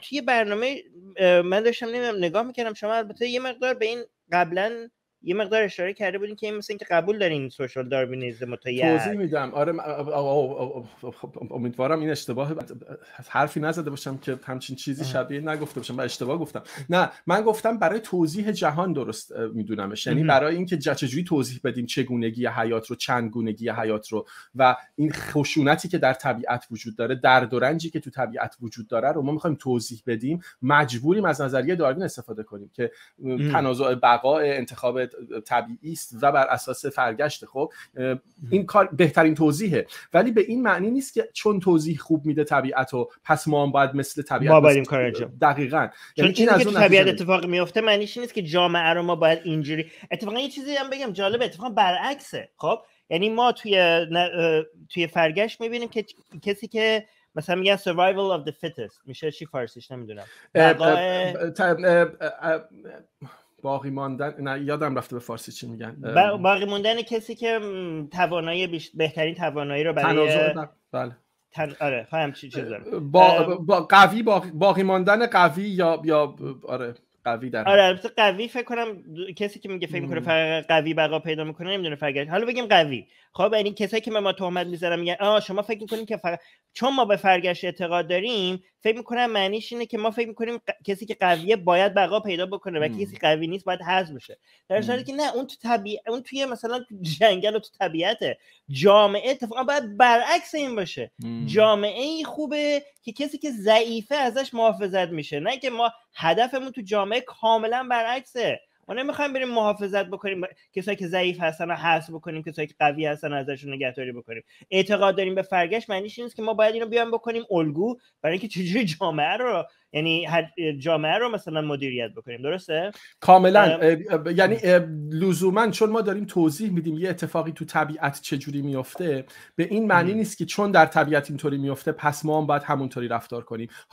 توی برنامه من داشتم نمیدونم نگاه میکردم شما البته یه مقدار به این قبلا یه مقدار اشاره کرده بودین که این مثل اینکه قبول دارین سوشال داروینیسم یه توضیح میدم آره امیدوارم این اشتباه حرفی نزده باشم که همچین چیزی شبیه نگفته باشم و اشتباه گفتم نه من گفتم برای توضیح جهان درست میدونمش یعنی برای اینکه چجوری توضیح بدیم چگونگی حیات رو چند گونگی حیات رو و این خشونتی که در طبیعت وجود داره درد و که تو طبیعت وجود داره رو ما میخوایم توضیح بدیم مجبوریم از نظریه داروین استفاده کنیم که تنازع بقا انتخاب طبیعی است و بر اساس فرگشت خب این کار بهترین توضیحه ولی به این معنی نیست که چون توضیح خوب میده طبیعت و پس ما هم باید مثل طبیعت ما باید کار انجام دقیقاً چون یعنی که طبیعت اتفاق میفته معنیش نیست که جامعه رو ما باید اینجوری اتفاقا یه چیزی هم بگم جالب اتفاقا برعکسه خب یعنی ما توی ن... توی فرگشت میبینیم که کسی که مثلا میگن survival of the fittest میشه چی فارسیش نمیدونم باقی ماندن نه یادم رفته به فارسی چی میگن باقی کسی که توانایی بهترین توانایی رو برای بله تن... آره خب چی با... با... قوی باقی... ماندن قوی یا یا آره قوی در آره قوی فکر کنم کسی که میگه فکر میکنه قوی بقا پیدا میکنه نمیدونه فرق حالا بگیم قوی خب یعنی کسایی که به ما تهمت میذارم میگن آ شما فکر میکنین که فقط چون ما به فرگشت اعتقاد داریم فکر میکنم معنیش اینه که ما فکر میکنیم کسی که قویه باید بقا پیدا بکنه و کسی قوی نیست باید حذف بشه در صورتی که نه اون تو طبیع... اون توی مثلا جنگل و تو طبیعته جامعه اتفاقا باید برعکس این باشه جامعه ای خوبه که کسی که ضعیفه ازش محافظت میشه نه که ما هدفمون تو جامعه کاملا برعکسه ما نمیخوایم بریم محافظت بکنیم کسایی که ضعیف هستن رو حس بکنیم کسایی که قوی هستن ازشون نگهداری بکنیم اعتقاد داریم به فرگش معنیش نیست که ما باید اینو بیان بکنیم الگو برای اینکه چجوری جامعه رو یعنی جامعه رو مثلا مدیریت بکنیم درسته کاملا یعنی لزوما چون ما داریم توضیح میدیم یه اتفاقی تو طبیعت چجوری میفته به این معنی نیست که چون در طبیعت اینطوری میفته پس ما هم باید همونطوری رفتار کنیم